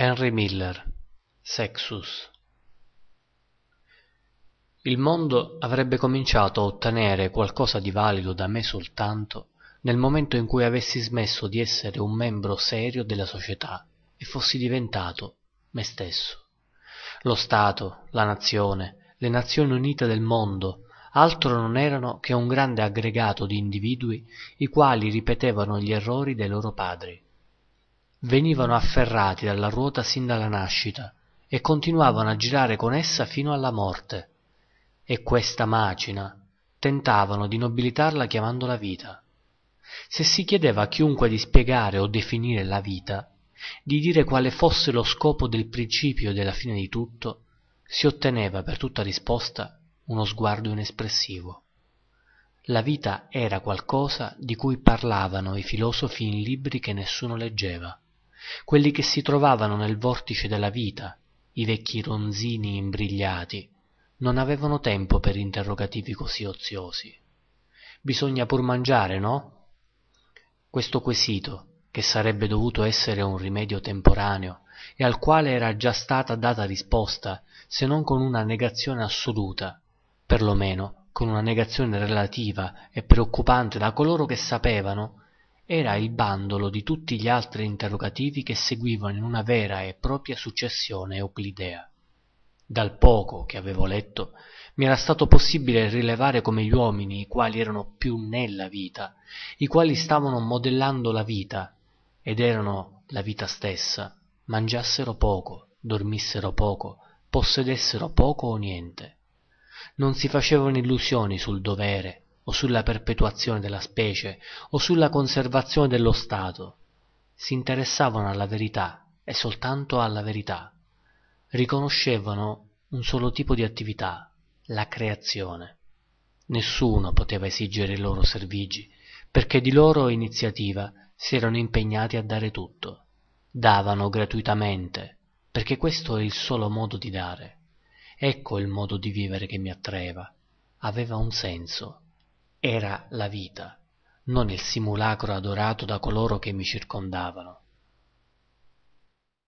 Henry Miller, Sexus. Il mondo avrebbe cominciato a ottenere qualcosa di valido da me soltanto nel momento in cui avessi smesso di essere un membro serio della società e fossi diventato me stesso. Lo Stato, la nazione, le Nazioni Unite del mondo altro non erano che un grande aggregato di individui i quali ripetevano gli errori dei loro padri venivano afferrati dalla ruota sin dalla nascita e continuavano a girare con essa fino alla morte e questa macina tentavano di nobilitarla chiamandola vita se si chiedeva a chiunque di spiegare o definire la vita di dire quale fosse lo scopo del principio e della fine di tutto si otteneva per tutta risposta uno sguardo inespressivo la vita era qualcosa di cui parlavano i filosofi in libri che nessuno leggeva quelli che si trovavano nel vortice della vita i vecchi ronzini imbrigliati non avevano tempo per interrogativi così oziosi bisogna pur mangiare no questo quesito che sarebbe dovuto essere un rimedio temporaneo e al quale era già stata data risposta se non con una negazione assoluta per lo meno con una negazione relativa e preoccupante da coloro che sapevano era il bandolo di tutti gli altri interrogativi che seguivano in una vera e propria successione euclidea. Dal poco che avevo letto, mi era stato possibile rilevare come gli uomini, i quali erano più nella vita, i quali stavano modellando la vita, ed erano la vita stessa, mangiassero poco, dormissero poco, possedessero poco o niente. Non si facevano illusioni sul dovere, o sulla perpetuazione della specie o sulla conservazione dello Stato. Si interessavano alla verità e soltanto alla verità. Riconoscevano un solo tipo di attività, la creazione. Nessuno poteva esigere i loro servigi, perché di loro iniziativa si erano impegnati a dare tutto. Davano gratuitamente, perché questo è il solo modo di dare. Ecco il modo di vivere che mi attraeva. Aveva un senso era la vita non il simulacro adorato da coloro che mi circondavano